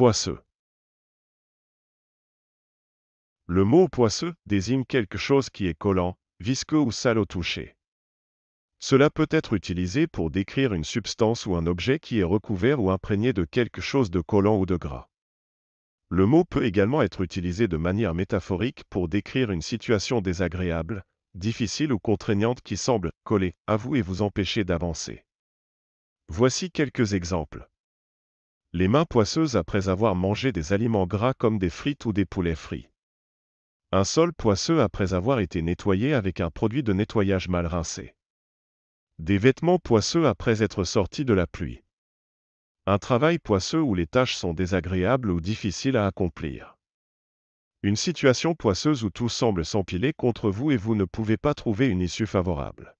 Poisseux. Le mot poisseux désigne quelque chose qui est collant, visqueux ou sale au toucher. Cela peut être utilisé pour décrire une substance ou un objet qui est recouvert ou imprégné de quelque chose de collant ou de gras. Le mot peut également être utilisé de manière métaphorique pour décrire une situation désagréable, difficile ou contraignante qui semble coller à vous et vous empêcher d'avancer. Voici quelques exemples les mains poisseuses après avoir mangé des aliments gras comme des frites ou des poulets frits. Un sol poisseux après avoir été nettoyé avec un produit de nettoyage mal rincé. Des vêtements poisseux après être sortis de la pluie. Un travail poisseux où les tâches sont désagréables ou difficiles à accomplir. Une situation poisseuse où tout semble s'empiler contre vous et vous ne pouvez pas trouver une issue favorable.